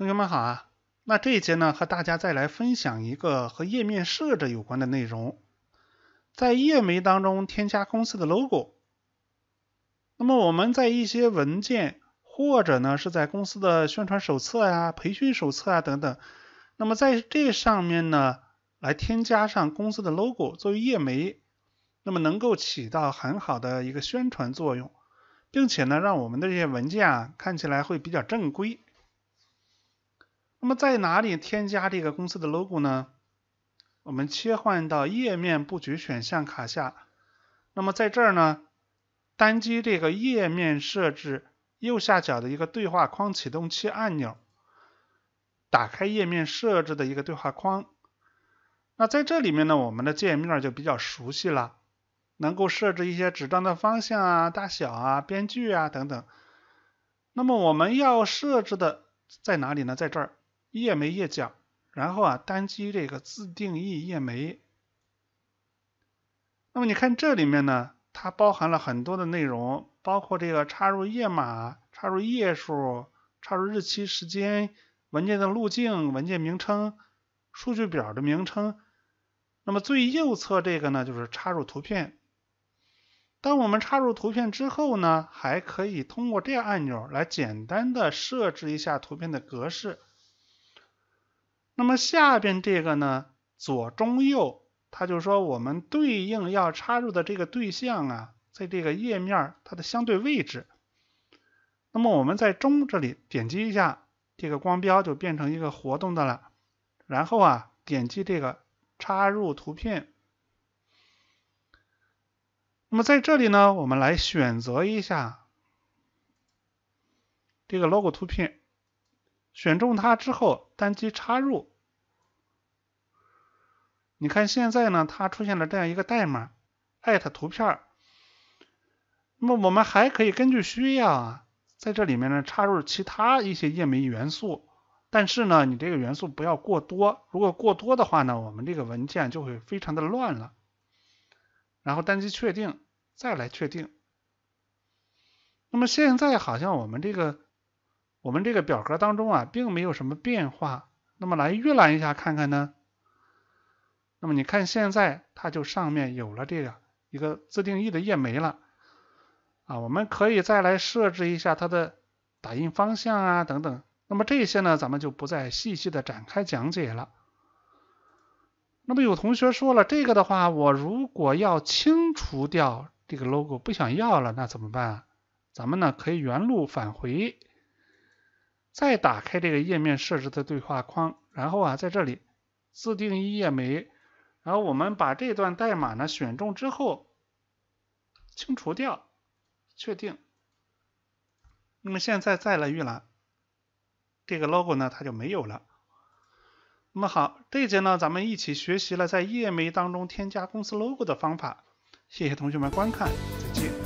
同学们好啊，那这一节呢，和大家再来分享一个和页面设置有关的内容，在页眉当中添加公司的 logo。那么我们在一些文件或者呢是在公司的宣传手册啊、培训手册啊等等，那么在这上面呢来添加上公司的 logo 作为页眉，那么能够起到很好的一个宣传作用，并且呢让我们的这些文件啊看起来会比较正规。那么在哪里添加这个公司的 logo 呢？我们切换到页面布局选项卡下，那么在这儿呢，单击这个页面设置右下角的一个对话框启动器按钮，打开页面设置的一个对话框。那在这里面呢，我们的界面就比较熟悉了，能够设置一些纸张的方向啊、大小啊、边距啊等等。那么我们要设置的在哪里呢？在这儿。页眉页脚，然后啊单击这个自定义页眉。那么你看这里面呢，它包含了很多的内容，包括这个插入页码、插入页数、插入日期时间、文件的路径、文件名称、数据表的名称。那么最右侧这个呢，就是插入图片。当我们插入图片之后呢，还可以通过这个按钮来简单的设置一下图片的格式。那么下边这个呢，左中右，它就说我们对应要插入的这个对象啊，在这个页面它的相对位置。那么我们在中这里点击一下，这个光标就变成一个活动的了。然后啊，点击这个插入图片。那么在这里呢，我们来选择一下这个 logo 图片，选中它之后，单击插入。你看现在呢，它出现了这样一个代码，@艾特图片。那么我们还可以根据需要啊，在这里面呢插入其他一些页面元素。但是呢，你这个元素不要过多，如果过多的话呢，我们这个文件就会非常的乱了。然后单击确定，再来确定。那么现在好像我们这个我们这个表格当中啊，并没有什么变化。那么来预览一下看看呢？那么你看，现在它就上面有了这样一个自定义的页眉了啊，我们可以再来设置一下它的打印方向啊等等。那么这些呢，咱们就不再细细的展开讲解了。那么有同学说了，这个的话，我如果要清除掉这个 logo，不想要了，那怎么办？啊？咱们呢可以原路返回，再打开这个页面设置的对话框，然后啊在这里自定义页眉。然后我们把这段代码呢选中之后，清除掉，确定。那么现在再来预览，这个 logo 呢它就没有了。那么好，这节呢咱们一起学习了在页眉当中添加公司 logo 的方法。谢谢同学们观看，再见。